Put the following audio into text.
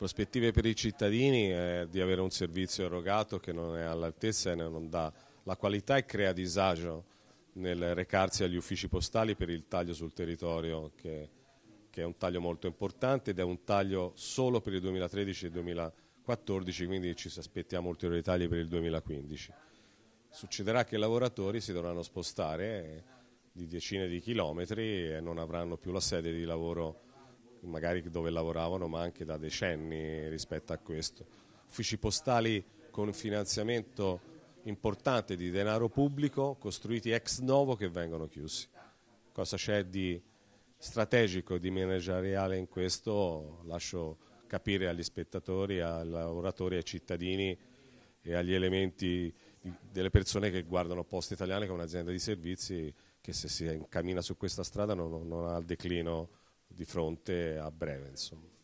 prospettive per i cittadini è di avere un servizio erogato che non è all'altezza e non dà la qualità e crea disagio nel recarsi agli uffici postali per il taglio sul territorio che, che è un taglio molto importante ed è un taglio solo per il 2013 e il 2014 quindi ci aspettiamo ulteriori tagli per il 2015 succederà che i lavoratori si dovranno spostare di decine di chilometri e non avranno più la sede di lavoro magari dove lavoravano ma anche da decenni rispetto a questo. Uffici postali con finanziamento importante di denaro pubblico costruiti ex novo che vengono chiusi. Cosa c'è di strategico, di manageriale in questo? Lascio capire agli spettatori, ai lavoratori, ai cittadini e agli elementi delle persone che guardano Poste Italiane come un'azienda di servizi che se si incammina su questa strada non, non ha il declino di fronte a breve. Insomma.